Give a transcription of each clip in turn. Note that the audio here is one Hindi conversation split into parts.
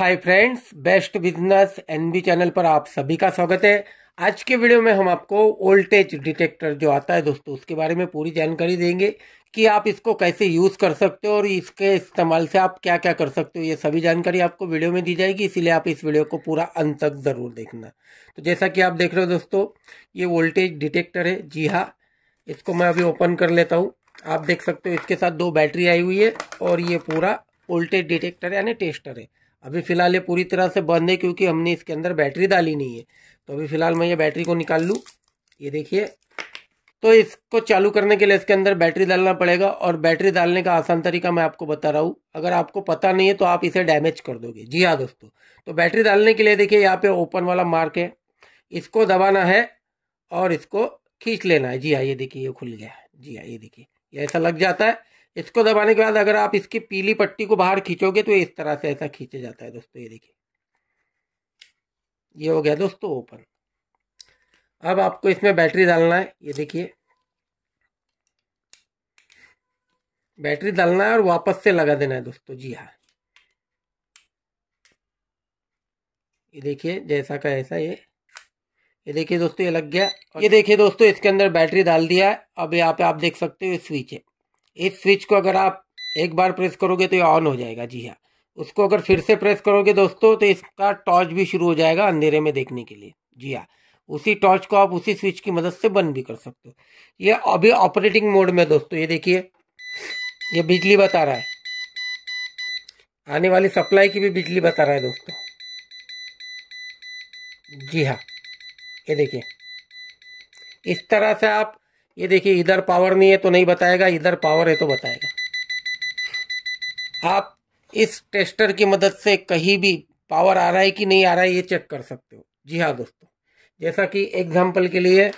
हाय friends best business NB channel पर आप सभी का स्वागत है आज के वीडियो में हम आपको वोल्टेज डिटेक्टर जो आता है दोस्तों उसके बारे में पूरी जानकारी देंगे कि आप इसको कैसे यूज़ कर सकते हो और इसके इस्तेमाल से आप क्या क्या कर सकते हो ये सभी जानकारी आपको वीडियो में दी जाएगी इसीलिए आप इस वीडियो को पूरा अंत तक ज़रूर देखना तो जैसा कि आप देख रहे हो दोस्तों ये वोल्टेज डिटेक्टर है जी हाँ इसको मैं अभी ओपन कर लेता हूँ आप देख सकते हो इसके साथ दो बैटरी आई हुई है और ये पूरा वोल्टेज डिटेक्टर यानी टेस्टर है अभी फ़िलहाल ये पूरी तरह से बंद है क्योंकि हमने इसके अंदर बैटरी डाली नहीं है तो अभी फ़िलहाल मैं ये बैटरी को निकाल लूँ ये देखिए तो इसको चालू करने के लिए इसके अंदर बैटरी डालना पड़ेगा और बैटरी डालने का आसान तरीका मैं आपको बता रहा हूँ अगर आपको पता नहीं है तो आप इसे डैमेज कर दोगे जी हाँ दोस्तों तो बैटरी डालने के लिए देखिए यहाँ पे ओपन वाला मार्क है इसको दबाना है और इसको खींच लेना है जी हाँ ये देखिए ये खुल गया है जी हाँ ये देखिए ये ऐसा लग जाता है इसको दबाने के बाद अगर आप इसकी पीली पट्टी को बाहर खींचोगे तो इस तरह से ऐसा खींचे जाता है दोस्तों ये देखिए ये हो गया दोस्तों ओपन अब आपको इसमें बैटरी डालना है ये देखिए बैटरी डालना है और वापस से लगा देना है दोस्तों जी हाँ ये देखिए जैसा का ऐसा ये ये देखिए दोस्तों ये लग गया ये देखिए दोस्तों इसके अंदर बैटरी डाल दिया है अब यहाँ पे आप देख सकते हो स्विच है इस स्विच को अगर आप एक बार प्रेस करोगे तो ये ऑन हो जाएगा जी हाँ उसको अगर फिर से प्रेस करोगे दोस्तों तो इसका टॉर्च भी शुरू हो जाएगा अंधेरे में देखने के लिए जी हाँ उसी टॉर्च को आप उसी स्विच की मदद से बंद भी कर सकते हो ये अभी ऑपरेटिंग मोड में दोस्तों ये देखिए ये बिजली बता रहा है आने वाली सप्लाई की भी बिजली बता रहा है दोस्तों जी हाँ ये देखिए इस तरह से आप ये देखिए इधर पावर नहीं है तो नहीं बताएगा इधर पावर है तो बताएगा आप इस टेस्टर की मदद से कहीं भी पावर आ रहा है कि नहीं आ रहा है ये चेक कर सकते हो जी हाँ दोस्तों जैसा कि एग्जाम्पल के लिए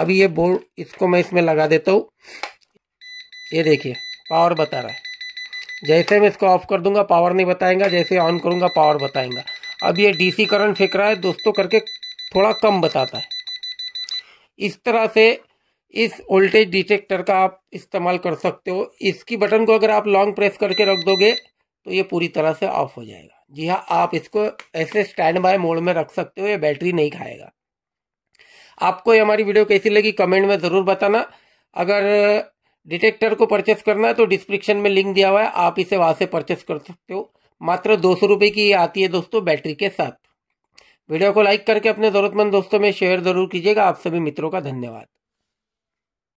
अब ये बोर्ड इसको मैं इसमें लगा देता हूँ ये देखिए पावर बता रहा है जैसे मैं इसको ऑफ कर दूंगा पावर नहीं बताएगा जैसे ऑन करूंगा पावर बताएगा अब ये डीसी करंट फेंक रहा है दोस्तों करके थोड़ा कम बताता है इस तरह से इस वोल्टेज डिटेक्टर का आप इस्तेमाल कर सकते हो इसकी बटन को अगर आप लॉन्ग प्रेस करके रख दोगे तो ये पूरी तरह से ऑफ हो जाएगा जी हाँ आप इसको ऐसे स्टैंड बाय मोड में रख सकते हो ये बैटरी नहीं खाएगा आपको ये हमारी वीडियो कैसी लगी कमेंट में ज़रूर बताना अगर डिटेक्टर को परचेस करना है तो डिस्क्रिप्शन में लिंक दिया हुआ है आप इसे वहाँ से परचेस कर सकते हो मात्र दो सौ रुपये की आती है दोस्तों बैटरी के साथ वीडियो को लाइक करके अपने ज़रूरतमंद दोस्तों में शेयर ज़रूर कीजिएगा आप सभी मित्रों का धन्यवाद